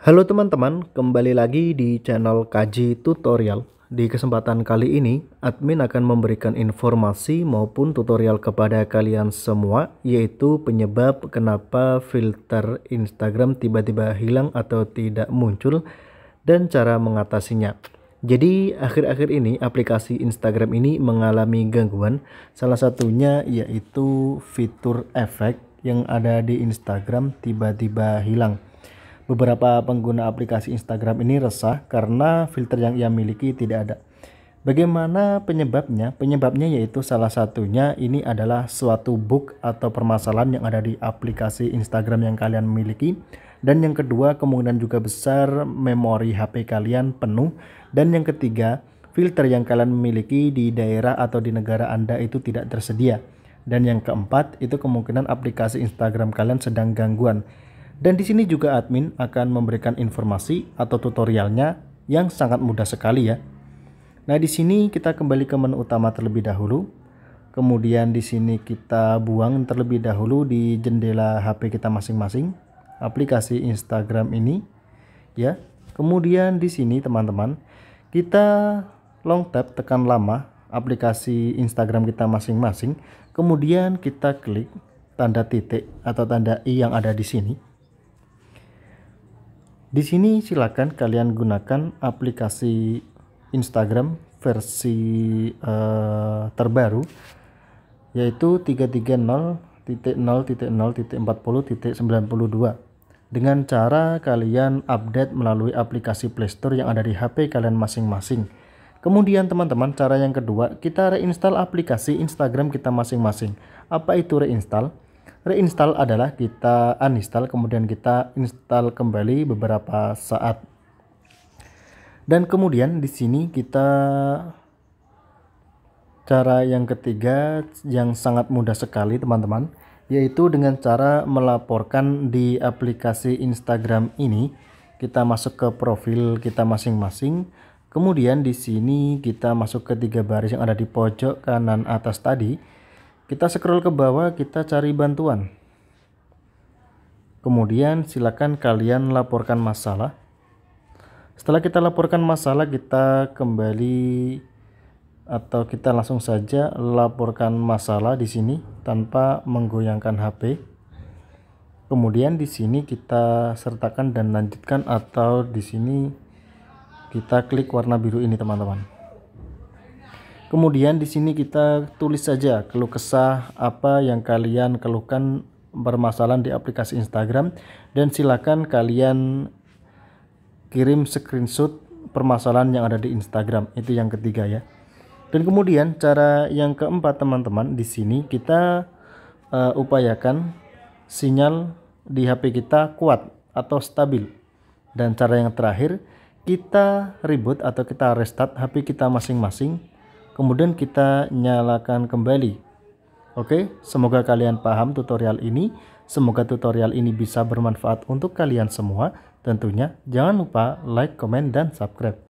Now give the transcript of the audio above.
Halo teman-teman, kembali lagi di channel Kaji Tutorial. Di kesempatan kali ini, admin akan memberikan informasi maupun tutorial kepada kalian semua, yaitu penyebab kenapa filter Instagram tiba-tiba hilang atau tidak muncul, dan cara mengatasinya. Jadi akhir-akhir ini aplikasi Instagram ini mengalami gangguan salah satunya yaitu fitur efek yang ada di Instagram tiba-tiba hilang. Beberapa pengguna aplikasi Instagram ini resah karena filter yang ia miliki tidak ada. Bagaimana penyebabnya? Penyebabnya yaitu salah satunya ini adalah suatu bug atau permasalahan yang ada di aplikasi Instagram yang kalian miliki. Dan yang kedua kemungkinan juga besar memori HP kalian penuh. Dan yang ketiga filter yang kalian miliki di daerah atau di negara Anda itu tidak tersedia. Dan yang keempat itu kemungkinan aplikasi Instagram kalian sedang gangguan. Dan di sini juga admin akan memberikan informasi atau tutorialnya yang sangat mudah sekali ya. Nah, di sini kita kembali ke menu utama terlebih dahulu. Kemudian di sini kita buang terlebih dahulu di jendela HP kita masing-masing aplikasi Instagram ini ya. Kemudian di sini teman-teman, kita long tap tekan lama aplikasi Instagram kita masing-masing. Kemudian kita klik tanda titik atau tanda i yang ada di sini. Di sini silakan kalian gunakan aplikasi Instagram versi uh, terbaru yaitu 330.0.0.40.92 dengan cara kalian update melalui aplikasi Playstore yang ada di HP kalian masing-masing. Kemudian teman-teman cara yang kedua kita reinstall aplikasi Instagram kita masing-masing. Apa itu reinstall? Reinstall adalah kita uninstall kemudian kita install kembali beberapa saat. Dan kemudian di sini kita cara yang ketiga yang sangat mudah sekali teman-teman yaitu dengan cara melaporkan di aplikasi Instagram ini kita masuk ke profil kita masing-masing kemudian di sini kita masuk ke tiga baris yang ada di pojok kanan atas tadi kita scroll ke bawah, kita cari bantuan. Kemudian silakan kalian laporkan masalah. Setelah kita laporkan masalah, kita kembali atau kita langsung saja laporkan masalah di sini tanpa menggoyangkan HP. Kemudian di sini kita sertakan dan lanjutkan atau di sini kita klik warna biru ini teman-teman. Kemudian di sini kita tulis saja keluh kesah apa yang kalian keluhkan bermasalah di aplikasi Instagram dan silakan kalian kirim screenshot permasalahan yang ada di Instagram. Itu yang ketiga ya. Dan kemudian cara yang keempat teman-teman di sini kita uh, upayakan sinyal di HP kita kuat atau stabil. Dan cara yang terakhir kita reboot atau kita restart HP kita masing-masing kemudian kita nyalakan kembali oke semoga kalian paham tutorial ini semoga tutorial ini bisa bermanfaat untuk kalian semua tentunya jangan lupa like comment dan subscribe